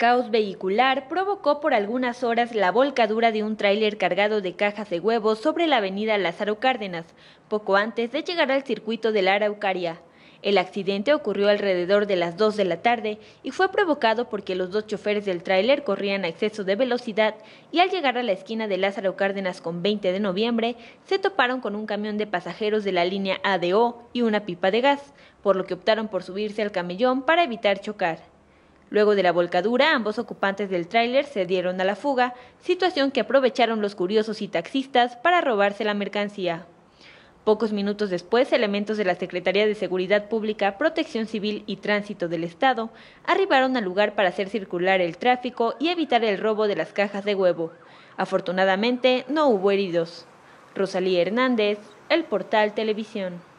caos vehicular provocó por algunas horas la volcadura de un tráiler cargado de cajas de huevos sobre la avenida Lázaro Cárdenas, poco antes de llegar al circuito de la Araucaria. El accidente ocurrió alrededor de las 2 de la tarde y fue provocado porque los dos choferes del tráiler corrían a exceso de velocidad y al llegar a la esquina de Lázaro Cárdenas con 20 de noviembre se toparon con un camión de pasajeros de la línea ADO y una pipa de gas, por lo que optaron por subirse al camellón para evitar chocar. Luego de la volcadura, ambos ocupantes del tráiler se dieron a la fuga, situación que aprovecharon los curiosos y taxistas para robarse la mercancía. Pocos minutos después, elementos de la Secretaría de Seguridad Pública, Protección Civil y Tránsito del Estado arribaron al lugar para hacer circular el tráfico y evitar el robo de las cajas de huevo. Afortunadamente, no hubo heridos. Rosalía Hernández, El Portal Televisión.